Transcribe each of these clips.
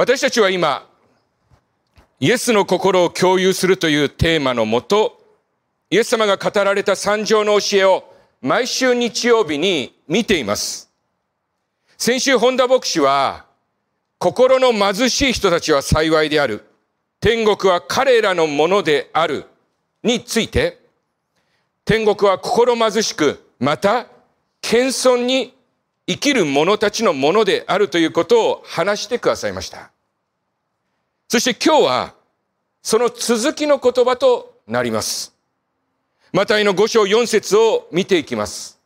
私たちは今、イエスの心を共有するというテーマのもと、イエス様が語られた三条の教えを毎週日曜日に見ています。先週、本田牧師は、心の貧しい人たちは幸いである。天国は彼らのものである。について、天国は心貧しく、また、謙遜に生きる者たちのものであるということを話してくださいました。そして今日は、その続きの言葉となります。マタイの5章4節を見ていきます。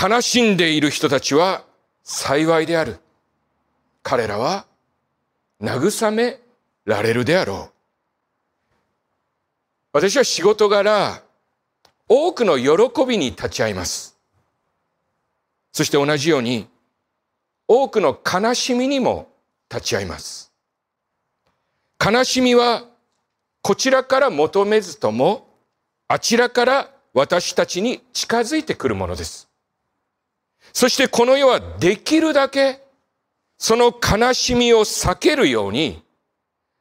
悲しんでいる人たちは幸いである。彼らは慰められるであろう。私は仕事柄、多くの喜びに立ち会います。そして同じように多くの悲しみにも立ち会います。悲しみはこちらから求めずともあちらから私たちに近づいてくるものです。そしてこの世はできるだけその悲しみを避けるように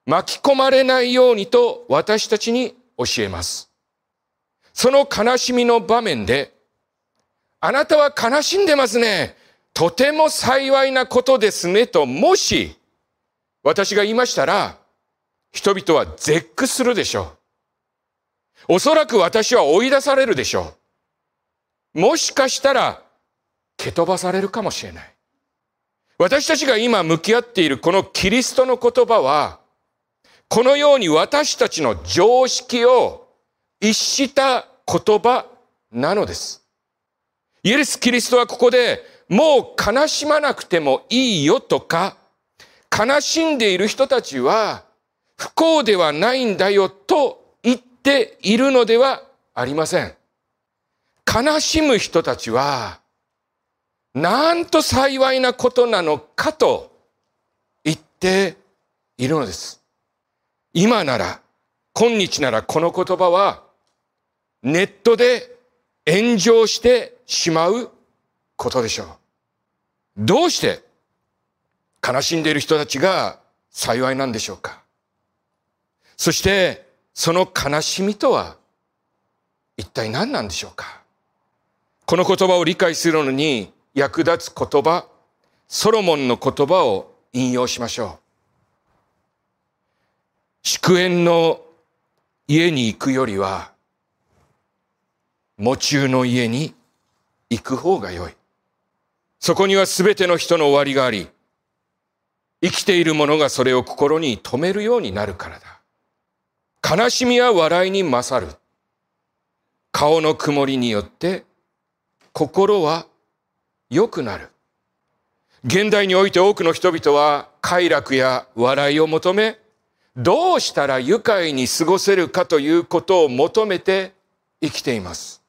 巻き込まれないようにと私たちに教えます。その悲しみの場面であなたは悲しんでますね。とても幸いなことですね。と、もし、私が言いましたら、人々は絶句するでしょう。おそらく私は追い出されるでしょう。もしかしたら、蹴飛ばされるかもしれない。私たちが今向き合っているこのキリストの言葉は、このように私たちの常識を逸した言葉なのです。イエス・キリストはここでもう悲しまなくてもいいよとか、悲しんでいる人たちは不幸ではないんだよと言っているのではありません。悲しむ人たちは、なんと幸いなことなのかと言っているのです。今なら、今日ならこの言葉はネットで炎上してしまうことでしょう。どうして悲しんでいる人たちが幸いなんでしょうかそしてその悲しみとは一体何なんでしょうかこの言葉を理解するのに役立つ言葉、ソロモンの言葉を引用しましょう。祝宴の家に行くよりは、喪中の家に行く方が良い。そこには全ての人の終わりがあり、生きている者がそれを心に留めるようになるからだ。悲しみは笑いに勝る。顔の曇りによって心は良くなる。現代において多くの人々は快楽や笑いを求め、どうしたら愉快に過ごせるかということを求めて生きています。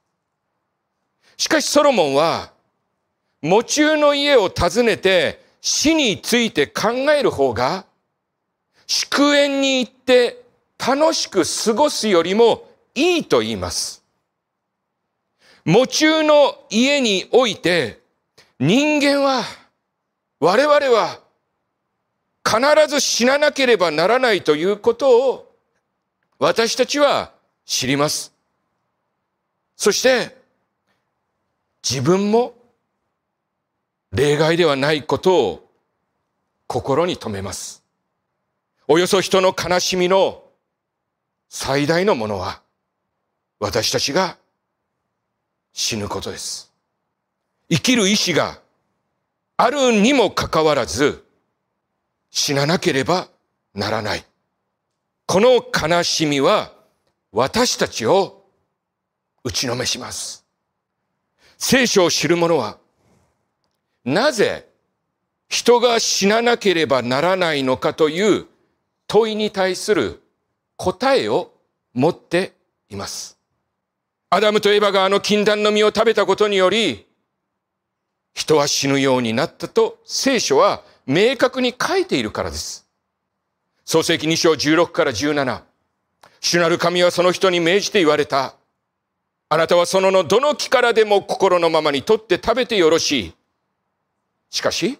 しかしソロモンは、喪中の家を訪ねて死について考える方が、祝宴に行って楽しく過ごすよりもいいと言います。喪中の家において、人間は、我々は、必ず死ななければならないということを、私たちは知ります。そして、自分も例外ではないことを心に留めます。およそ人の悲しみの最大のものは私たちが死ぬことです。生きる意志があるにもかかわらず死ななければならない。この悲しみは私たちを打ちのめします。聖書を知る者は、なぜ人が死ななければならないのかという問いに対する答えを持っています。アダムとエヴァがあの禁断の実を食べたことにより、人は死ぬようになったと聖書は明確に書いているからです。創世記2章16から17。主なる神はその人に命じて言われた。あなたはそののどの木からでも心のままに取って食べてよろしい。しかし、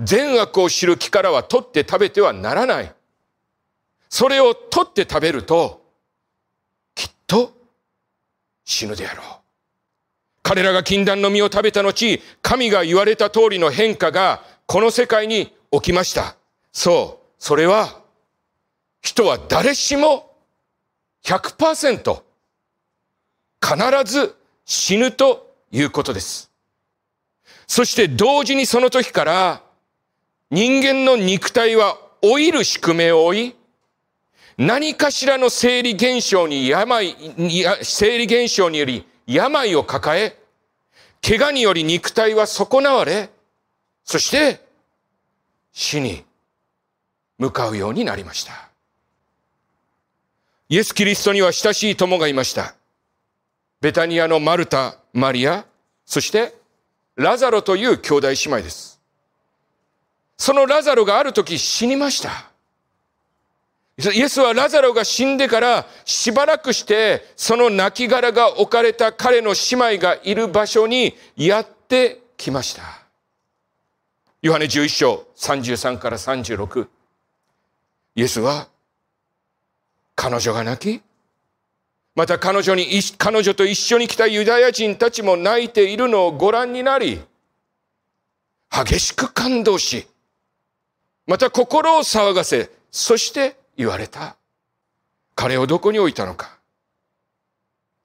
善悪を知る木からは取って食べてはならない。それを取って食べると、きっと死ぬであろう。彼らが禁断の実を食べた後、神が言われた通りの変化がこの世界に起きました。そう、それは、人は誰しも100%必ず死ぬということです。そして同時にその時から人間の肉体は老いる宿命を負い、何かしらの生理現象に病、生理現象により病を抱え、怪我により肉体は損なわれ、そして死に向かうようになりました。イエス・キリストには親しい友がいました。ベタニアのマルタ、マリア、そしてラザロという兄弟姉妹です。そのラザロがある時死にました。イエスはラザロが死んでからしばらくしてその亡骸が置かれた彼の姉妹がいる場所にやってきました。ヨハネ11章33から36。イエスは彼女が泣き、また彼女に彼女と一緒に来たユダヤ人たちも泣いているのをご覧になり激しく感動しまた心を騒がせそして言われた彼をどこに置いたのか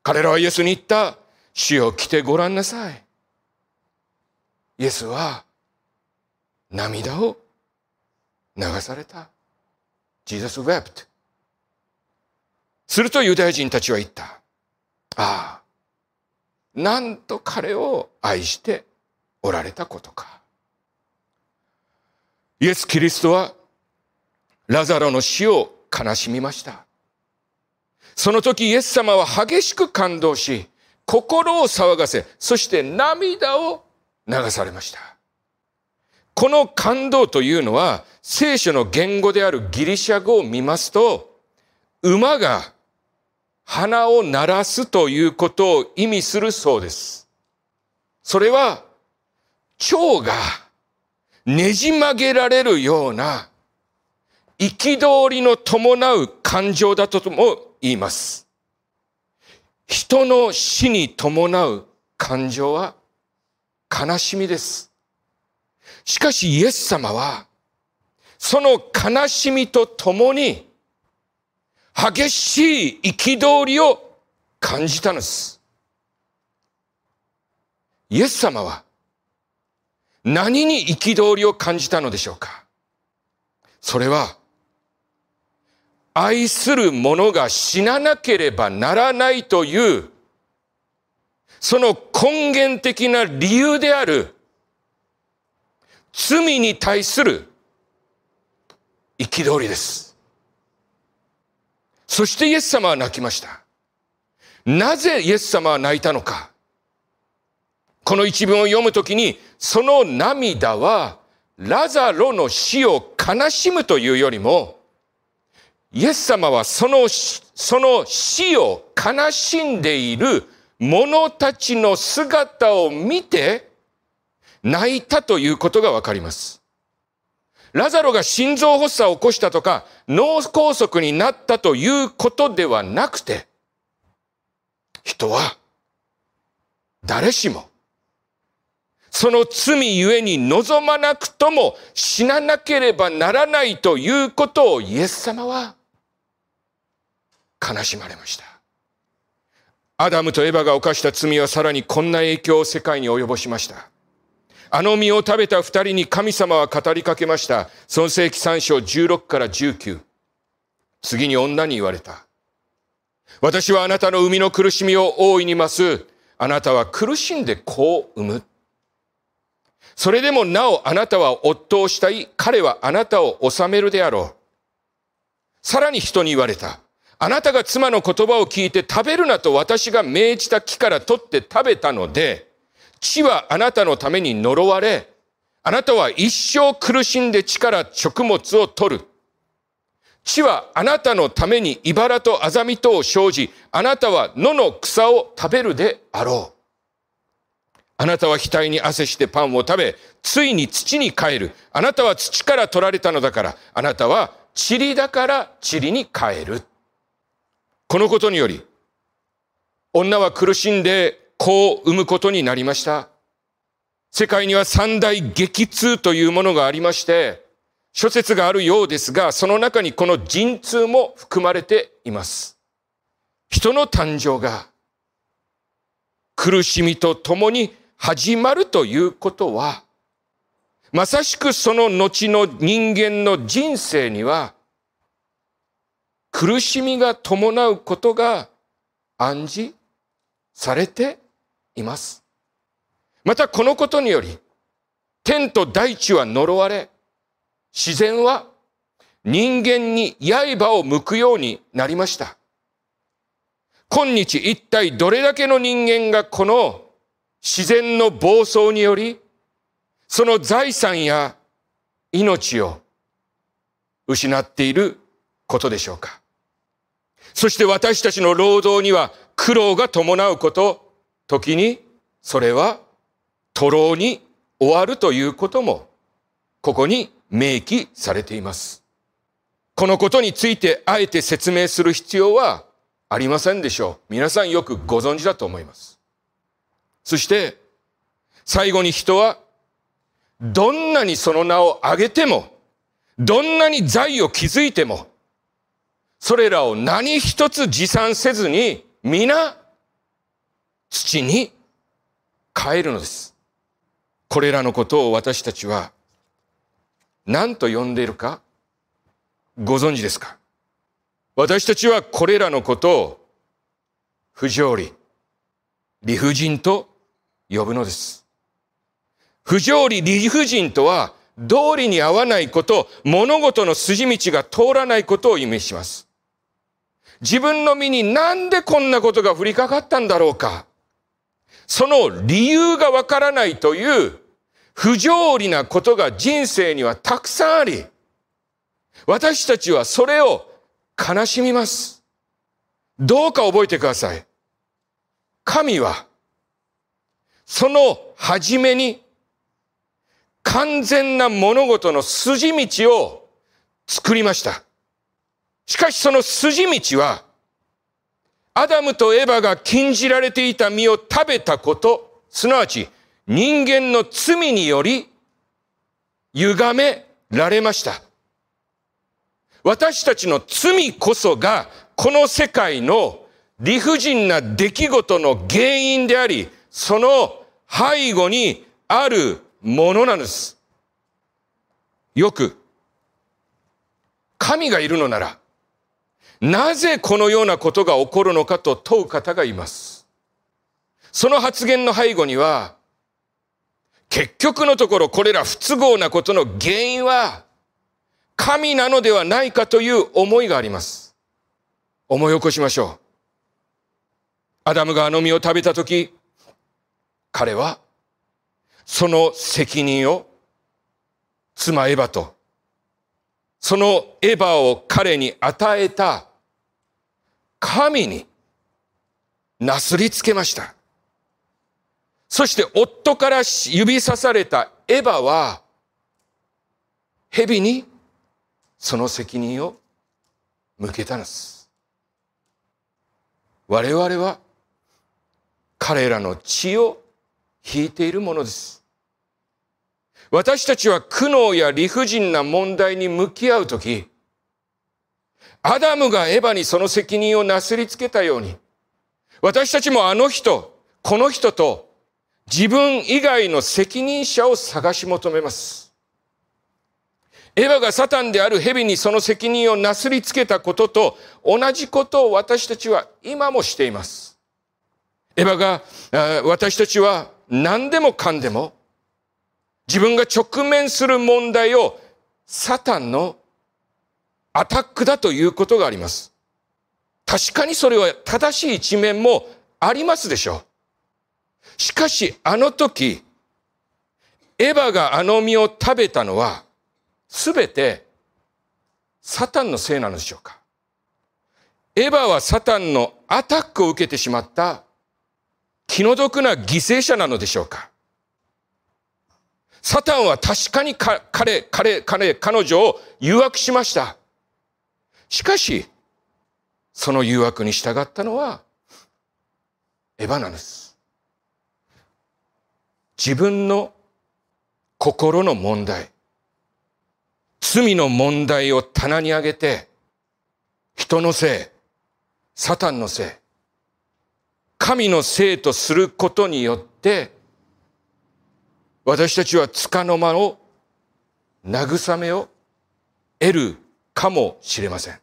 彼らはイエスに言った主を来てごらんなさいイエスは涙を流されたジーザス・ウェ e p するとユダヤ人たちは言った。ああ、なんと彼を愛しておられたことか。イエス・キリストはラザロの死を悲しみました。その時イエス様は激しく感動し、心を騒がせ、そして涙を流されました。この感動というのは聖書の言語であるギリシャ語を見ますと、馬が鼻を鳴らすということを意味するそうです。それは、蝶がねじ曲げられるような憤りの伴う感情だとも言います。人の死に伴う感情は悲しみです。しかしイエス様は、その悲しみと共に激しい憤りを感じたのです。イエス様は何に憤りを感じたのでしょうかそれは愛する者が死ななければならないというその根源的な理由である罪に対する憤りです。そしてイエス様は泣きました。なぜイエス様は泣いたのか。この一文を読むときに、その涙は、ラザロの死を悲しむというよりも、イエス様はその、その死を悲しんでいる者たちの姿を見て、泣いたということがわかります。ラザロが心臓発作を起こしたとか、脳梗塞になったということではなくて、人は、誰しも、その罪ゆえに望まなくとも死ななければならないということをイエス様は悲しまれました。アダムとエヴァが犯した罪はさらにこんな影響を世界に及ぼしました。あの実を食べた二人に神様は語りかけました。創世記三章16から19。次に女に言われた。私はあなたの生みの苦しみを大いに増す。あなたは苦しんで子を産む。それでもなおあなたは夫をしたい。彼はあなたを治めるであろう。さらに人に言われた。あなたが妻の言葉を聞いて食べるなと私が命じた木から取って食べたので、地はあなたのために呪われ、あなたは一生苦しんで地から食物を取る。地はあなたのために茨とあざみとを生じ、あなたは野の草を食べるであろう。あなたは額に汗してパンを食べ、ついに土に帰る。あなたは土から取られたのだから、あなたは塵だから塵に帰る。このことにより、女は苦しんで子を産むことになりました。世界には三大激痛というものがありまして、諸説があるようですが、その中にこの陣痛も含まれています。人の誕生が苦しみと共に始まるということは、まさしくその後の人間の人生には、苦しみが伴うことが暗示されています。またこのことにより、天と大地は呪われ、自然は人間に刃を向くようになりました。今日一体どれだけの人間がこの自然の暴走により、その財産や命を失っていることでしょうか。そして私たちの労働には苦労が伴うこと時にそれは徒労に終わるということもここに明記されています。このことについてあえて説明する必要はありませんでしょう。皆さんよくご存知だと思います。そして最後に人はどんなにその名を挙げてもどんなに財を築いてもそれらを何一つ持参せずに皆土に変えるのです。これらのことを私たちは何と呼んでいるかご存知ですか私たちはこれらのことを不条理、理不尽と呼ぶのです。不条理、理不尽とは道理に合わないこと、物事の筋道が通らないことを意味します。自分の身になんでこんなことが降りかかったんだろうかその理由がわからないという不条理なことが人生にはたくさんあり、私たちはそれを悲しみます。どうか覚えてください。神は、その初めに、完全な物事の筋道を作りました。しかしその筋道は、アダムとエバが禁じられていた実を食べたこと、すなわち人間の罪により歪められました。私たちの罪こそがこの世界の理不尽な出来事の原因であり、その背後にあるものなんです。よく、神がいるのなら、なぜこのようなことが起こるのかと問う方がいます。その発言の背後には、結局のところこれら不都合なことの原因は神なのではないかという思いがあります。思い起こしましょう。アダムがあの実を食べたとき、彼はその責任を妻エヴァとそのエヴァを彼に与えた神になすりつけました。そして夫から指さされたエヴァは、蛇にその責任を向けたのです。我々は彼らの血を引いているものです。私たちは苦悩や理不尽な問題に向き合うとき、アダムがエヴァにその責任をなすりつけたように、私たちもあの人、この人と自分以外の責任者を探し求めます。エヴァがサタンである蛇にその責任をなすりつけたことと同じことを私たちは今もしています。エヴァが私たちは何でもかんでも自分が直面する問題をサタンのアタックだということがあります。確かにそれは正しい一面もありますでしょう。しかしあの時、エヴァがあの実を食べたのは全てサタンのせいなのでしょうか。エヴァはサタンのアタックを受けてしまった気の毒な犠牲者なのでしょうか。サタンは確かに彼、彼、彼、彼女を誘惑しました。しかし、その誘惑に従ったのは、エヴァなんです。自分の心の問題、罪の問題を棚に上げて、人のせい、サタンのせい、神のせいとすることによって、私たちはつかの間を慰めを得るかもしれません。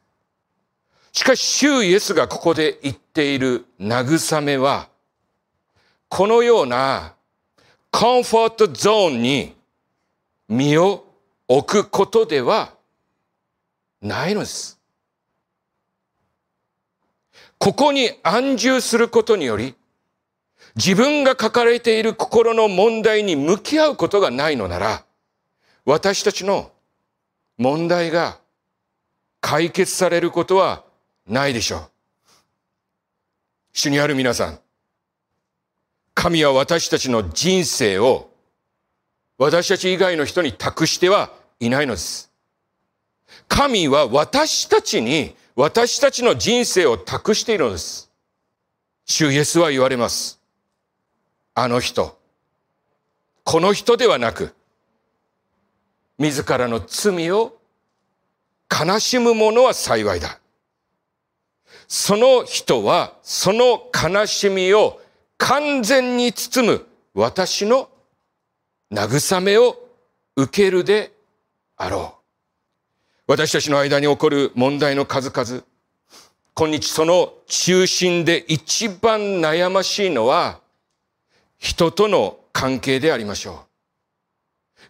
しかし、主イエスがここで言っている慰めは、このようなコンフォートゾーンに身を置くことではないのです。ここに安住することにより、自分が抱えている心の問題に向き合うことがないのなら、私たちの問題が解決されることはないでしょう。主にある皆さん、神は私たちの人生を私たち以外の人に託してはいないのです。神は私たちに私たちの人生を託しているのです。主イエスは言われます。あの人、この人ではなく、自らの罪を悲しむ者は幸いだ。その人は、その悲しみを完全に包む私の慰めを受けるであろう。私たちの間に起こる問題の数々、今日その中心で一番悩ましいのは、人との関係でありましょ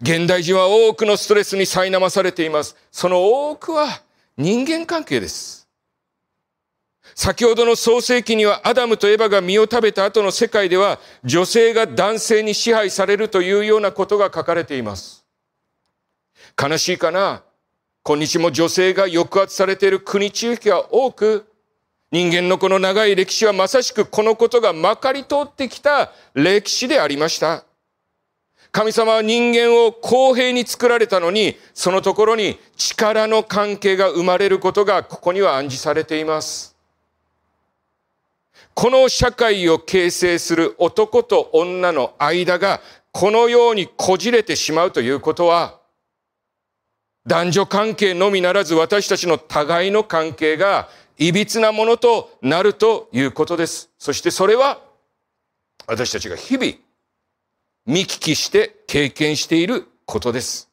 う。現代人は多くのストレスに苛まされています。その多くは人間関係です。先ほどの創世記にはアダムとエバが身を食べた後の世界では女性が男性に支配されるというようなことが書かれています。悲しいかな今日も女性が抑圧されている国地域は多く人間のこの長い歴史はまさしくこのことがまかり通ってきた歴史でありました。神様は人間を公平に作られたのに、そのところに力の関係が生まれることがここには暗示されています。この社会を形成する男と女の間がこのようにこじれてしまうということは、男女関係のみならず私たちの互いの関係がいびつなものとなるということです。そしてそれは、私たちが日々、見聞きして経験していることです。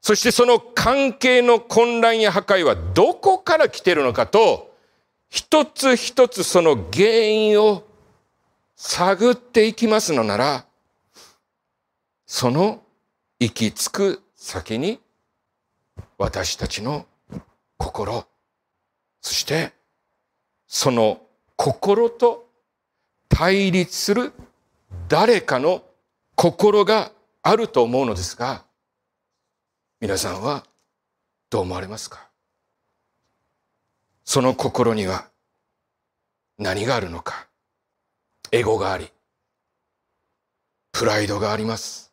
そしてその関係の混乱や破壊はどこから来てるのかと、一つ一つその原因を探っていきますのなら、その行き着く先に私たちの心そしてその心と対立する誰かの心があると思うのですが皆さんはどう思われますかその心には何があるのかエゴがありプライドがあります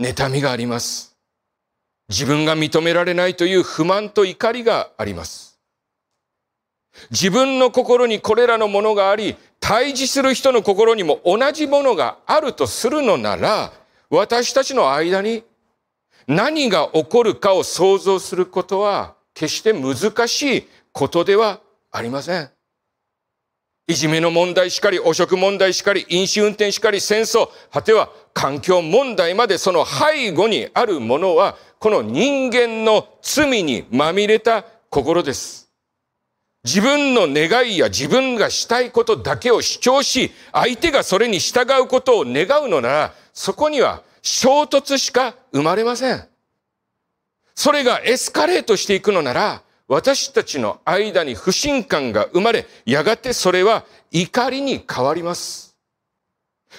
妬みがあります自分が認められないという不満と怒りがあります自分の心にこれらのものがあり、対峙する人の心にも同じものがあるとするのなら、私たちの間に何が起こるかを想像することは決して難しいことではありません。いじめの問題しかり、汚職問題しかり、飲酒運転しかり、戦争、果ては環境問題までその背後にあるものは、この人間の罪にまみれた心です。自分の願いや自分がしたいことだけを主張し、相手がそれに従うことを願うのなら、そこには衝突しか生まれません。それがエスカレートしていくのなら、私たちの間に不信感が生まれ、やがてそれは怒りに変わります。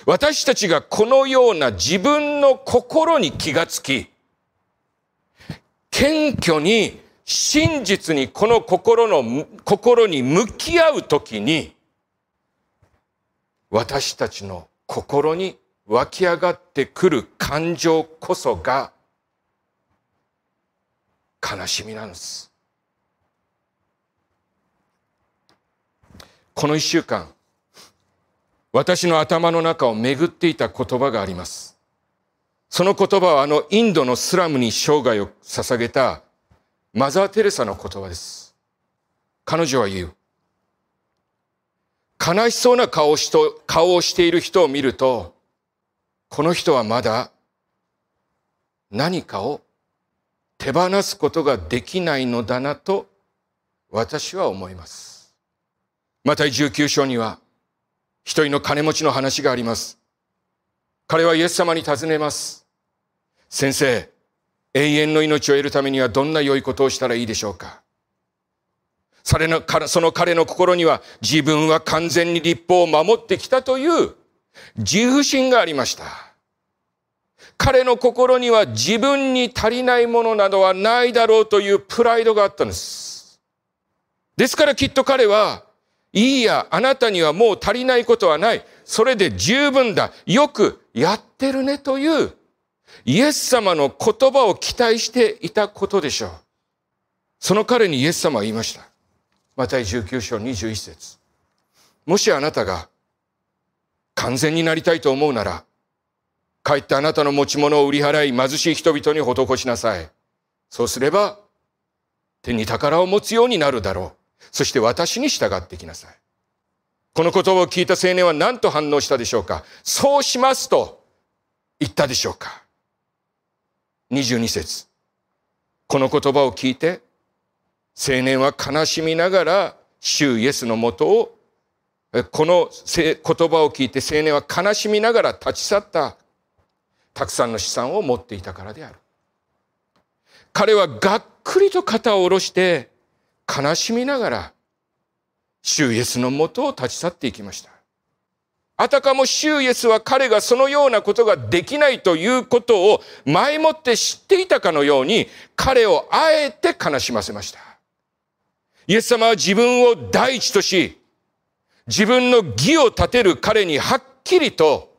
私たちがこのような自分の心に気がつき、謙虚に真実にこの心の、心に向き合うときに、私たちの心に湧き上がってくる感情こそが悲しみなんです。この一週間、私の頭の中を巡っていた言葉があります。その言葉はあのインドのスラムに生涯を捧げたマザー・テレサの言葉です。彼女は言う。悲しそうな顔をしと顔をしている人を見ると、この人はまだ何かを手放すことができないのだなと私は思います。また19章には一人の金持ちの話があります。彼はイエス様に尋ねます。先生、永遠の命を得るためにはどんな良いことをしたらいいでしょうかそのの彼の心には自分は完全に立法を守ってきたという自負心がありました。彼の心には自分に足りないものなどはないだろうというプライドがあったんです。ですからきっと彼は、いいや、あなたにはもう足りないことはない。それで十分だ。よくやってるねというイエス様の言葉を期待していたことでしょう。その彼にイエス様は言いました。また19章21節もしあなたが完全になりたいと思うなら、帰ってあなたの持ち物を売り払い貧しい人々に施しなさい。そうすれば、手に宝を持つようになるだろう。そして私に従ってきなさい。この言葉を聞いた青年は何と反応したでしょうかそうしますと言ったでしょうか22節この言葉を聞いて青年は悲しみながら主イエスのもとをこの言葉を聞いて青年は悲しみながら立ち去ったたくさんの資産を持っていたからである彼はがっくりと肩を下ろして悲しみながら主イエスのもとを立ち去っていきましたあたかも主イエスは彼がそのようなことができないということを前もって知っていたかのように彼をあえて悲しませました。イエス様は自分を第一とし、自分の義を立てる彼にはっきりと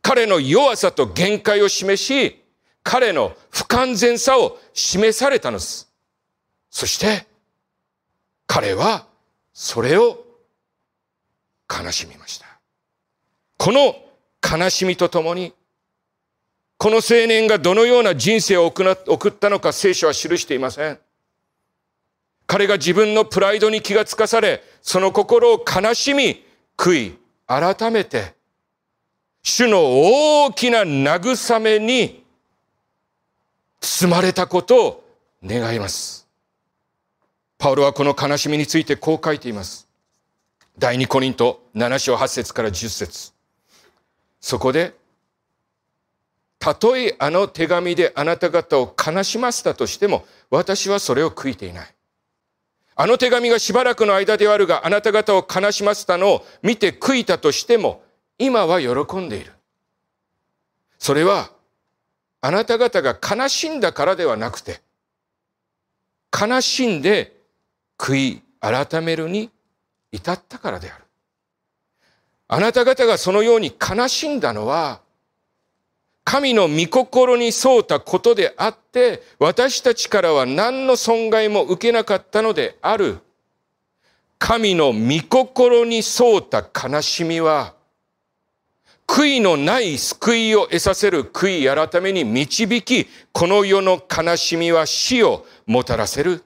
彼の弱さと限界を示し、彼の不完全さを示されたのです。そして彼はそれを悲しみました。この悲しみとともに、この青年がどのような人生を送ったのか聖書は記していません。彼が自分のプライドに気がつかされ、その心を悲しみ、悔い、改めて、主の大きな慰めに包まれたことを願います。パウロはこの悲しみについてこう書いています。第二コリント七章八節から十節そこで、たとえあの手紙であなた方を悲しませたとしても、私はそれを悔いていない。あの手紙がしばらくの間であるが、あなた方を悲しませたのを見て悔いたとしても、今は喜んでいる。それは、あなた方が悲しんだからではなくて、悲しんで悔い改めるに至ったからである。あなた方がそのように悲しんだのは、神の御心に沿うたことであって、私たちからは何の損害も受けなかったのである。神の御心に沿うた悲しみは、悔いのない救いを得させる悔い改めに導き、この世の悲しみは死をもたらせる。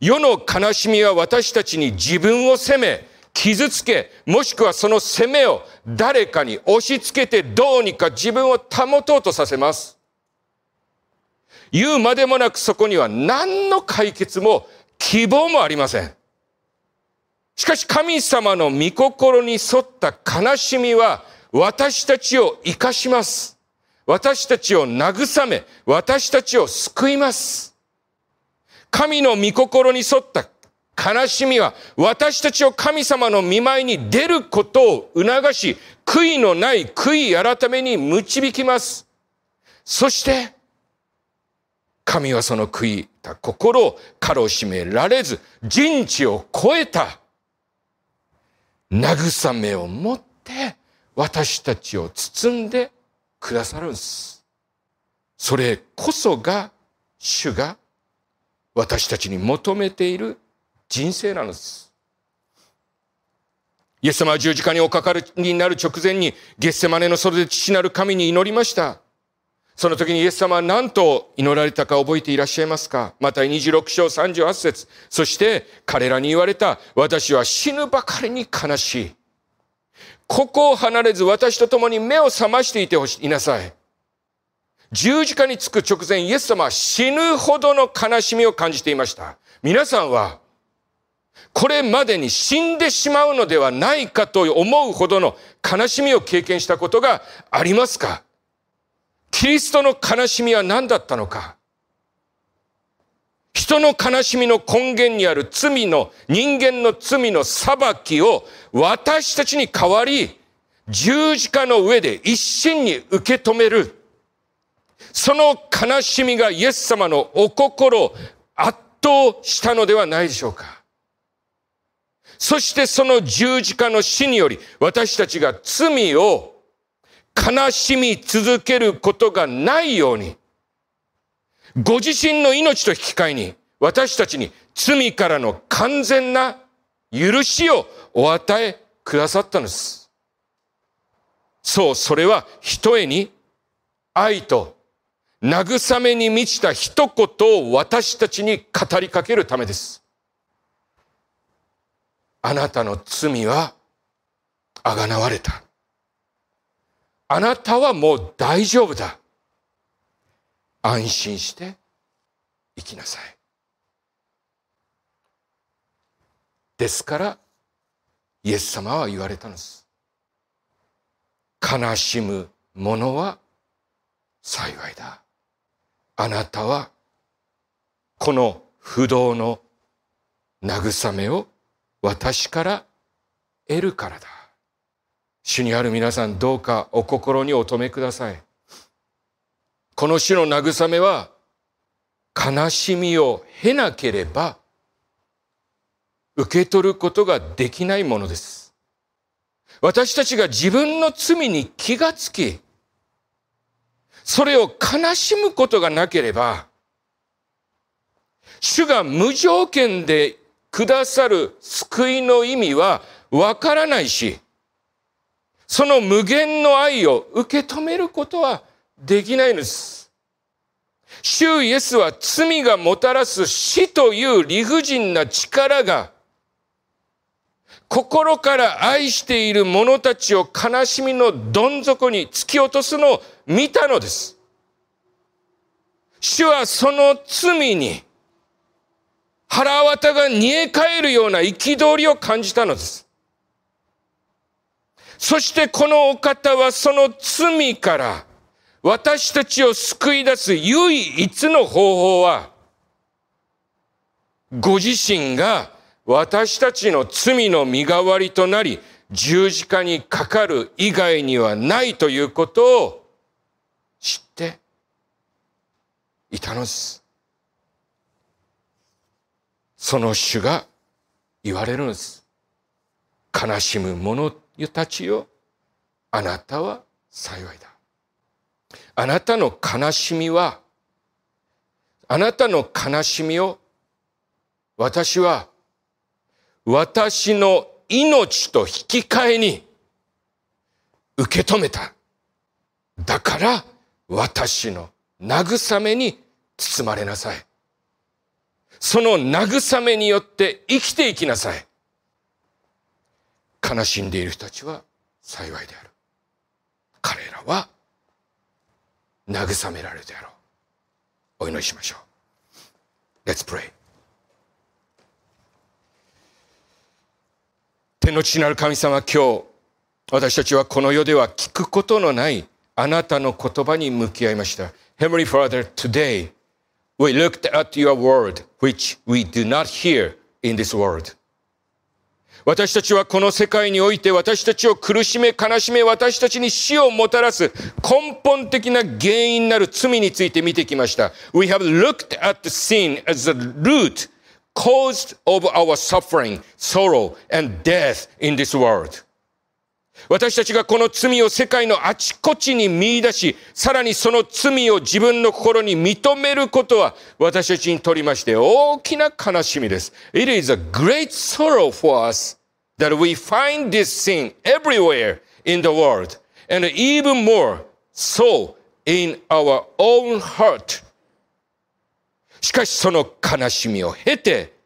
世の悲しみは私たちに自分を責め、傷つけ、もしくはその責めを誰かに押し付けてどうにか自分を保とうとさせます。言うまでもなくそこには何の解決も希望もありません。しかし神様の御心に沿った悲しみは私たちを生かします。私たちを慰め、私たちを救います。神の御心に沿った悲しみは私たちを神様の見舞いに出ることを促し、悔いのない悔い改めに導きます。そして、神はその悔いた心を軽しめられず、人知を超えた慰めを持って私たちを包んでくださるんです。それこそが主が私たちに求めている人生なのです。イエス様は十字架におかかりになる直前にゲッセマネの袖で父なる神に祈りました。その時にイエス様は何と祈られたか覚えていらっしゃいますかまた26章38節そして彼らに言われた私は死ぬばかりに悲しい。ここを離れず私と共に目を覚ましていてほしいなさい。十字架につく直前、イエス様は死ぬほどの悲しみを感じていました。皆さんは、これまでに死んでしまうのではないかと思うほどの悲しみを経験したことがありますかキリストの悲しみは何だったのか人の悲しみの根源にある罪の、人間の罪の裁きを私たちに代わり、十字架の上で一心に受け止める。その悲しみがイエス様のお心を圧倒したのではないでしょうか。そしてその十字架の死により私たちが罪を悲しみ続けることがないように、ご自身の命と引き換えに私たちに罪からの完全な許しをお与えくださったのです。そう、それはひとえに愛と慰めに満ちた一言を私たちに語りかけるためです。あなたの罪はあがなわれた。あなたはもう大丈夫だ。安心して生きなさい。ですから、イエス様は言われたのです。悲しむ者は幸いだ。あなたはこの不動の慰めを私から得るからだ。主にある皆さんどうかお心にお留めください。この主の慰めは悲しみを経なければ受け取ることができないものです。私たちが自分の罪に気がつき、それを悲しむことがなければ、主が無条件でくださる救いの意味はわからないし、その無限の愛を受け止めることはできないのです。主イエスは罪がもたらす死という理不尽な力が、心から愛している者たちを悲しみのどん底に突き落とすのを見たのです。主はその罪に腹渡が煮え返るような憤りを感じたのです。そしてこのお方はその罪から私たちを救い出す唯一の方法は、ご自身が私たちの罪の身代わりとなり、十字架にかかる以外にはないということをいたのです。その主が言われるのです。悲しむ者たちよ、あなたは幸いだ。あなたの悲しみは、あなたの悲しみを、私は、私の命と引き換えに受け止めた。だから、私の慰めに包まれなさい。その慰めによって生きていきなさい。悲しんでいる人たちは幸いである。彼らは慰められるであろう。お祈りしましょう。Let's pray. 天の父なる神様今日私たちはこの世では聞くことのないあなたの言葉に向き合いました。Heavenly Father, today we looked at your word, which we do not hear in this world. 私たちはこの世界において私たちを苦しめ悲しめ私たちに死をもたらす根本的な原因なる罪について見てきました。We have looked at the sin as the root caused of our suffering, sorrow and death in this world. 私たちがこの罪を世界のあちこちに見出し、さらにその罪を自分の心に認めることは、私たちにとりまして大きな悲しみです。It is a great sorrow for us that we find this sin everywhere in the world, and even more so in our own heart. しかしその悲しみを経て、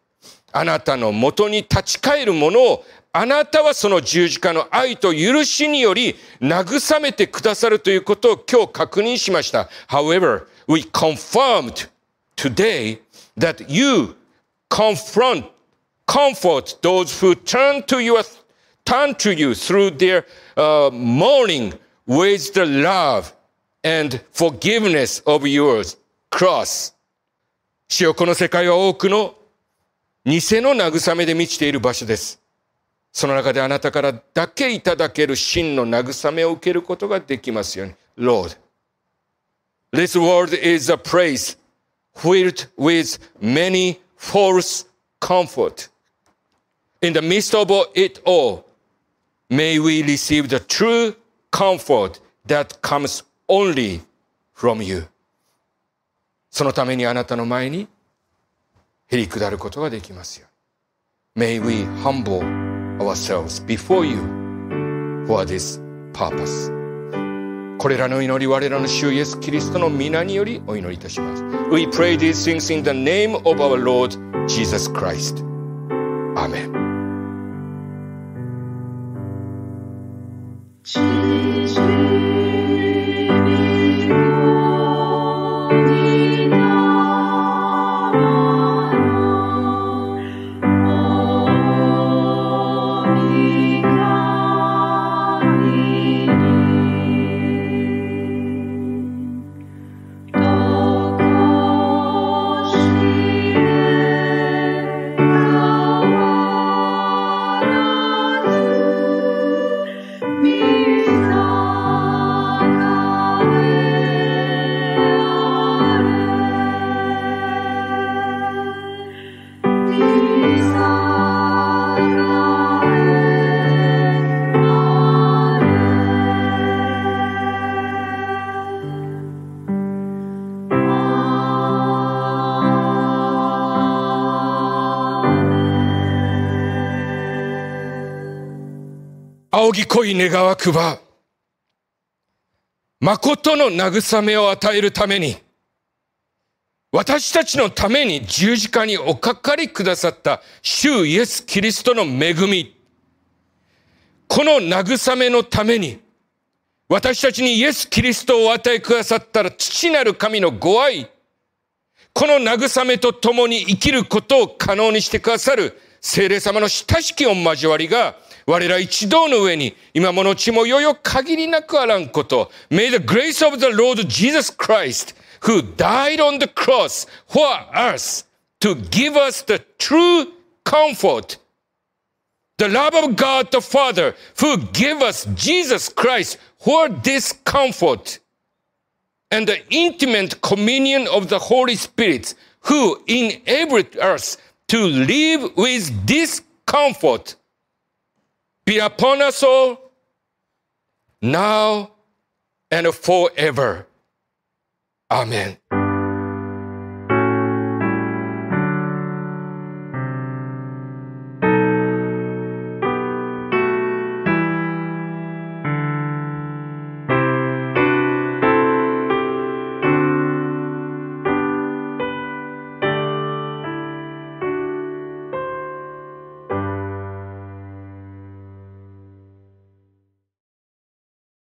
あなたの元に立ち返る者をあなたはその十字架の愛と許しにより慰めてくださるということを今日確認しました。However, we confirmed today that you confront, comfort those who turn to you, turn to you through their、uh, mourning with the love and forgiveness of your cross. 主よこの世界は多くの偽の慰めで満ちている場所です。その中であなたからだけいただける真の慰めを受けることができますように。Lord, this world is a place filled with many false comfort. In the midst of it all, may we receive the true comfort that comes only from you. そのためにあなたの前に減り下ることができますよ。うに。May we humble ourselves before you for this purpose. これらの祈り我らの主イエスキリストの皆によりお祈りいたします。We pray these things in the name of our Lord Jesus Christ. Amen. Jesus. 恋願わくば、誠の慰めを与えるために、私たちのために十字架におかかりくださった主イエス・キリストの恵み。この慰めのために、私たちにイエス・キリストをお与えくださったら父なる神のご愛。この慰めと共に生きることを可能にしてくださる聖霊様の親しきお交わりが我ら一同の上に、今ものちもよよ限りなくあらんこと。May the grace of the Lord Jesus Christ, who died on the cross for us, to give us the true comfort. The love of God the Father, who gave us Jesus Christ for this comfort. And the intimate communion of the Holy Spirit, who enabled us to live with this comfort be upon us all, now and forever. Amen.